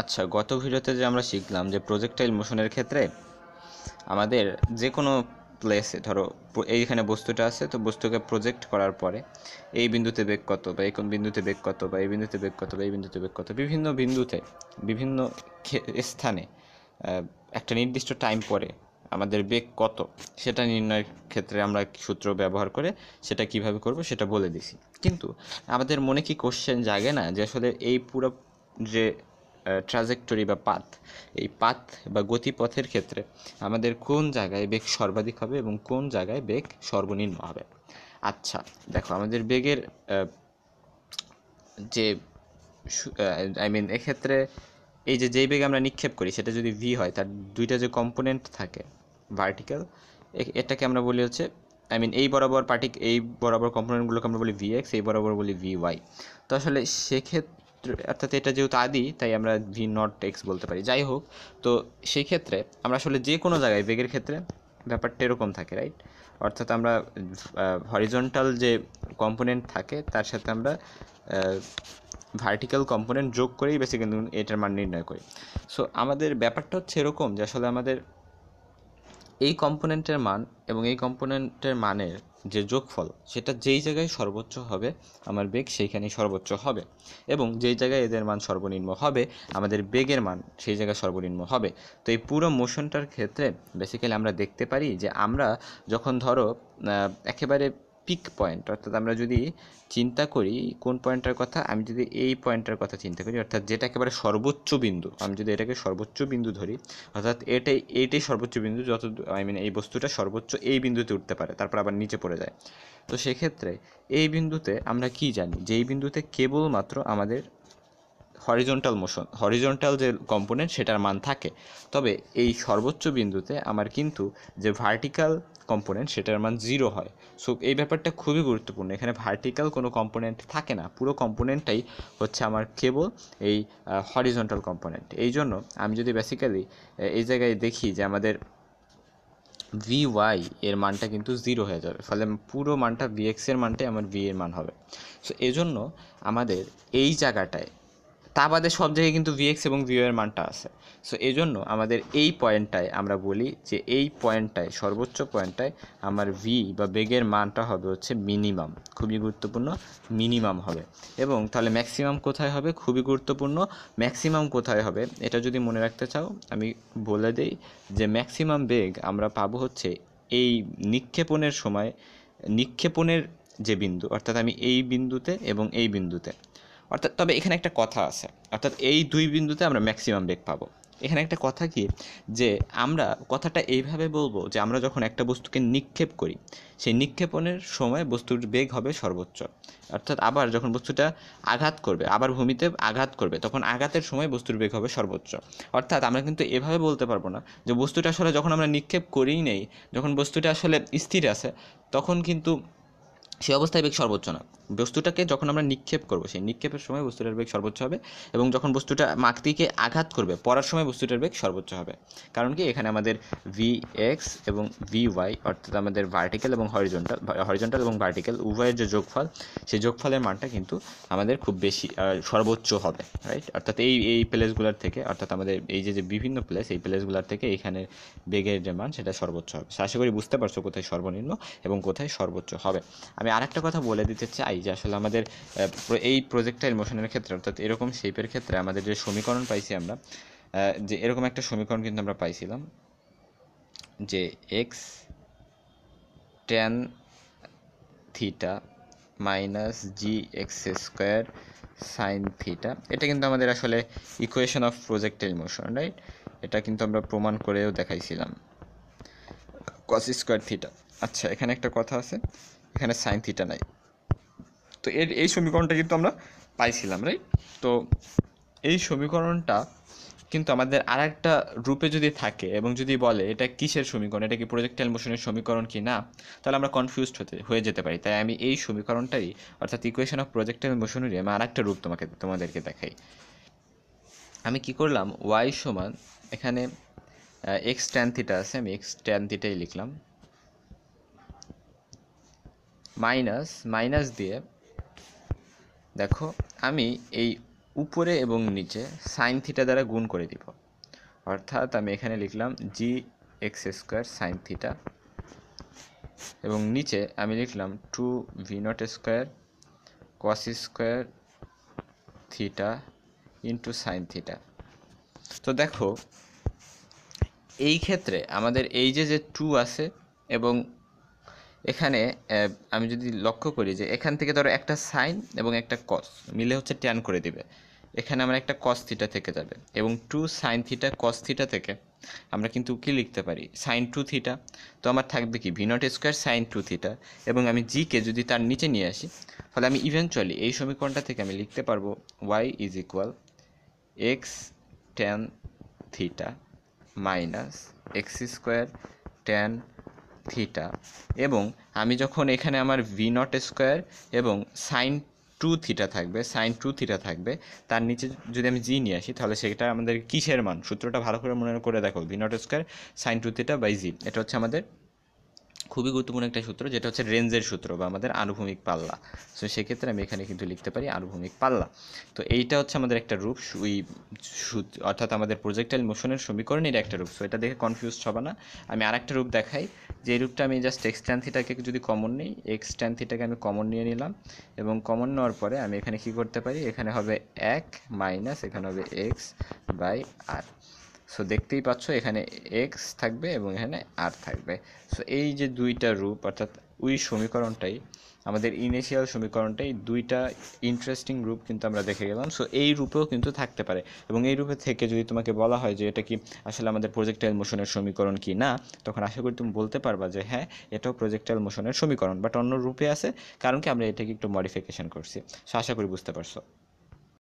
আচ্ছা গত ভিডিওতে যে আমরা শিখলাম যে প্রজেক্টাইল মোশনের ক্ষেত্রে আমাদের যে কোনো প্লেসে ধরো এইখানে বস্তুটা আছে তো বস্তুকে প্রজেক্ট করার পরে এই বিন্দুতে বেগ কত বা এই কোন বিন্দুতে বেগ কত বা এই বিন্দুতে বেগ কত বা এই বিন্দুতে বেগ কত বিভিন্ন বিন্দুতে বিভিন্ন স্থানে একটা নির্দিষ্ট টাইম পরে আমাদের বেগ কত সেটা নির্ণয়ের ক্ষেত্রে আমরা সূত্র ব্যবহার করে সেটা কিভাবে করব সেটা বলে দিছি কিন্তু আমাদের মনে কি কোশ্চেন জাগে না যে আসলে এই পুরো যে ট্রাজেক্টরি বা পাথ এই পাথ বা গতিপথের ক্ষেত্রে আমাদের কোন জায়গায় বেগ সর্বাধিক হবে এবং কোন জায়গায় বেগ সর্বনিম্ন হবে আচ্ছা দেখো আমাদের বেগের যে আই মিন এক্ষেত্রে এই যে যেই বেগ আমরা নিক্ষেপ করি সেটা যদি ভি হয় তার দুইটা যে কম্পোনেন্ট থাকে ভার্টিক্যাল এটাকে আমরা বলি হচ্ছে আই মিন এই বরাবর পার্টিক এই বরাবর কম্পোনেন্টগুলোকে আমরা বলি ভি এক্স এই বরাবর বলি ভি ওয়াই তো আসলে সেক্ষেত্রে অর্থাৎ এটা যেহেতু আদি তাই আমরা ভি নট এক্স বলতে পারি যাই হোক তো সেই ক্ষেত্রে আমরা আসলে যে কোনো জায়গায় বেগের ক্ষেত্রে ব্যাপারটা এরকম থাকে রাইট অর্থাৎ আমরা হরিজন্টাল যে কম্পোনেন্ট থাকে তার সাথে আমরা ভার্টিক্যাল কম্পোনেন্ট যোগ করেই বেশি কিন্তু এটার মান নির্ণয় করি সো আমাদের ব্যাপারটা হচ্ছে এরকম যে আসলে আমাদের এই কম্পোনেন্টের মান এবং এই কম্পোনেন্টের মানের যে যোগফল সেটা যেই জায়গায় সর্বোচ্চ হবে আমার বেগ সেইখানেই সর্বোচ্চ হবে এবং যেই জায়গায় এদের মান সর্বনিম্ন হবে আমাদের বেগের মান সেই জায়গায় সর্বনিম্ন হবে তো এই পুরো মোশনটার ক্ষেত্রে বেসিক্যালি আমরা দেখতে পারি যে আমরা যখন ধরো একেবারে পিক পয়েন্ট অর্থাৎ আমরা যদি চিন্তা করি কোন পয়েন্টটার কথা আমি যদি এই পয়েন্টটার কথা চিন্তা করি অর্থাৎ যেটা একেবারে সর্বোচ্চ বিন্দু আমি যদি এটাকে সর্বোচ্চ বিন্দু ধরি অর্থাৎ এটাই এইটাই সর্বোচ্চ বিন্দু যত আই মিন এই বস্তুটা সর্বোচ্চ এই বিন্দুতে উঠতে পারে তারপর আবার নিচে পড়ে যায় তো সেক্ষেত্রে এই বিন্দুতে আমরা কি জানি যে এই বিন্দুতে কেবলমাত্র আমাদের হরিজন্টাল মোশন হরিজন্টাল যে কম্পোনেন্ট সেটার মান থাকে তবে এই সর্বোচ্চ বিন্দুতে আমার কিন্তু যে ভার্টিক্যাল কম্পোনেন্ট সেটার মান জিরো হয় সো এই ব্যাপারটা খুবই গুরুত্বপূর্ণ এখানে ভার্টিক্যাল কোনো কম্পোনেন্ট থাকে না পুরো কম্পোনেন্টটাই হচ্ছে আমার কেবল এই হরিজন্টাল কম্পোনেন্ট এই জন্য আমি যদি বেসিক্যালি এই জায়গায় দেখি যে আমাদের ভি ওয়াই এর মানটা কিন্তু জিরো হয়ে যাবে ফলে পুরো মানটা ভি এক্সের মানটাই আমার ভি এর মান হবে সো এজন্য আমাদের এই জায়গাটায় তা বাদে সব জায়গায় কিন্তু ভিএক্স এবং ভিওয়ের মানটা আছে সো এই জন্য আমাদের এই পয়েন্টটায় আমরা বলি যে এই পয়েন্টটায় সর্বোচ্চ পয়েন্টটায় আমার ভি বা বেগের মানটা হবে হচ্ছে মিনিমাম খুবই গুরুত্বপূর্ণ মিনিমাম হবে এবং তাহলে ম্যাক্সিমাম কোথায় হবে খুবই গুরুত্বপূর্ণ ম্যাক্সিমাম কোথায় হবে এটা যদি মনে রাখতে চাও আমি বলে দিই যে ম্যাক্সিমাম বেগ আমরা পাবো হচ্ছে এই নিক্ষেপণের সময় নিক্ষেপণের যে বিন্দু অর্থাৎ আমি এই বিন্দুতে এবং এই বিন্দুতে অর্থাৎ তবে এখানে একটা কথা আছে অর্থাৎ এই দুই বিন্দুতে আমরা ম্যাক্সিমাম বেগ পাবো এখানে একটা কথা কি যে আমরা কথাটা এইভাবে বলবো যে আমরা যখন একটা বস্তুকে নিক্ষেপ করি সেই নিক্ষেপণের সময় বস্তুর বেগ হবে সর্বোচ্চ অর্থাৎ আবার যখন বস্তুটা আঘাত করবে আবার ভূমিতে আঘাত করবে তখন আঘাতের সময় বস্তুর বেগ হবে সর্বোচ্চ অর্থাৎ আমরা কিন্তু এভাবে বলতে পারবো না যে বস্তুটা আসলে যখন আমরা নিক্ষেপ করিই নেই যখন বস্তুটা আসলে স্থির আছে তখন কিন্তু সে অবস্থায় বেগ সর্বোচ্চ না বস্তুটাকে যখন আমরা নিক্ষেপ করব সেই নিক্ষেপের সময় বস্তুটার বেগ সর্বোচ্চ হবে এবং যখন বস্তুটা মাকতিকে আঘাত করবে পড়ার সময় বস্তুটার বেগ সর্বোচ্চ হবে কারণ কি এখানে আমাদের ভি এক্স এবং ভি ওয়াই অর্থাৎ আমাদের ভার্টিক্যাল এবং হরিজন্টাল হরিজন্টাল এবং ভার্টিক্যাল উভয়ের যে যোগফল সেই যোগফলের মানটা কিন্তু আমাদের খুব বেশি সর্বোচ্চ হবে রাইট অর্থাৎ এই এই প্লেসগুলোর থেকে অর্থাৎ আমাদের এই যে যে বিভিন্ন প্লেস এই প্লেসগুলোর থেকে এখানে বেগের যে মান সেটা সর্বোচ্চ হবে আশা করি বুঝতে পারছো কোথায় সর্বনিম্ন এবং কোথায় সর্বোচ্চ হবে আমি আরেকটা কথা বলে দিতে চাই পাই যে আসলে আমাদের এই প্রজেক্টাইল মোশনের ক্ষেত্রে অর্থাৎ এরকম শেপের ক্ষেত্রে আমাদের যে সমীকরণ পাইছি আমরা যে এরকম একটা সমীকরণ কিন্তু আমরা পাইছিলাম যে X tan theta minus G X square sine theta এটা কিন্তু আমাদের আসলে equation of projectile motion right এটা কিন্তু আমরা প্রমাণ করেও দেখাইছিলাম কস স্কোয়ার থিটা আচ্ছা এখানে একটা কথা আছে এখানে সাইন থিটা নাই তো এর এই সমীকরণটা কিন্তু আমরা পাইছিলাম রাইট তো এই সমীকরণটা কিন্তু আমাদের আর একটা রূপে যদি থাকে এবং যদি বলে এটা কিসের সমীকরণ এটা কি প্রজেক্টাইল মোশনের সমীকরণ কি না তাহলে আমরা কনফিউজড হতে হয়ে যেতে পারি তাই আমি এই সমীকরণটাই অর্থাৎ ইকুয়েশন অফ প্রজেক্টাইল মোশনেরই আমি আর একটা রূপ তোমাকে তোমাদেরকে দেখাই আমি কি করলাম ওয়াই সমান এখানে এক্স ট্যান থিটা আছে আমি এক্স ট্যান থিটাই লিখলাম মাইনাস মাইনাস দিয়ে দেখো আমি এই উপরে এবং নিচে সাইন থিটা দ্বারা গুণ করে দিব অর্থাৎ আমি এখানে লিখলাম G X square sine theta এবং নিচে আমি লিখলাম two V naught square cos square theta into sine theta তো দেখো এই ক্ষেত্রে আমাদের এই যে যে টু আছে এবং এখানে আমি যদি লক্ষ্য করি যে এখান থেকে ধরো একটা সাইন এবং একটা কস মিলে হচ্ছে ট্যান করে দিবে এখানে আমরা একটা কস থিটা থেকে যাবে এবং two sine theta cos theta থেকে আমরা কিন্তু কি লিখতে পারি সাইন টু থিটা তো আমার থাকবে কি V naught square sine two theta এবং আমি জিকে যদি তার নিচে নিয়ে আসি ফলে আমি ইভেনচুয়ালি এই সমীকরণটা থেকে আমি লিখতে পারবো Y is equal X tan theta minus X square tan theta এবং আমি যখন এখানে আমার ভি নট স্কোয়ার এবং সাইন টু থিটা থাকবে সাইন টু থিটা থাকবে তার নিচে যদি আমি জি নিয়ে আসি তাহলে সেটা আমাদের কিসের মান সূত্রটা ভালো করে মনে করে দেখো V naught square sine two theta by G এটা হচ্ছে আমাদের খুবই গুরুত্বপূর্ণ একটা সূত্র যেটা হচ্ছে রেঞ্জের সূত্র বা আমাদের আনুভূমিক পাল্লা সো সেক্ষেত্রে আমি এখানে কিন্তু লিখতে পারি আনুভূমিক পাল্লা তো এইটা হচ্ছে আমাদের একটা রূপ ওই অর্থাৎ আমাদের প্রজেক্টাইল মোশনের সমীকরণের একটা রূপ সো এটা দেখে কনফিউজ হবে না আমি আরেকটা রূপ দেখাই যে রূপটা আমি জাস্ট এক্স ট্যান্থিটাকে যদি কমন নিই এক্স ট্যান্থিটাকে আমি কমন নিয়ে নিলাম এবং কমন নেওয়ার পরে আমি এখানে কি করতে পারি এখানে হবে এক মাইনাস এখানে হবে এক্স বাই আর সো দেখতেই পাচ্ছ এখানে এক্স থাকবে এবং এখানে আর থাকবে সো এই যে দুইটা রূপ অর্থাৎ ওই সমীকরণটাই আমাদের ইনিশিয়াল সমীকরণটাই দুইটা ইন্টারেস্টিং রূপ কিন্তু আমরা দেখে গেলাম সো এই রূপেও কিন্তু থাকতে পারে এবং এই রূপে থেকে যদি তোমাকে বলা হয় যে এটা কি আসলে আমাদের প্রজেক্টাইল মোশনের সমীকরণ কি না তখন আশা করি তুমি বলতে পারবা যে হ্যাঁ এটাও প্রজেক্টাইল মোশনের সমীকরণ বাট অন্য রূপে আছে কারণ কি আমরা এটাকে একটু মডিফিকেশন করছি সো আশা করি বুঝতে পারছো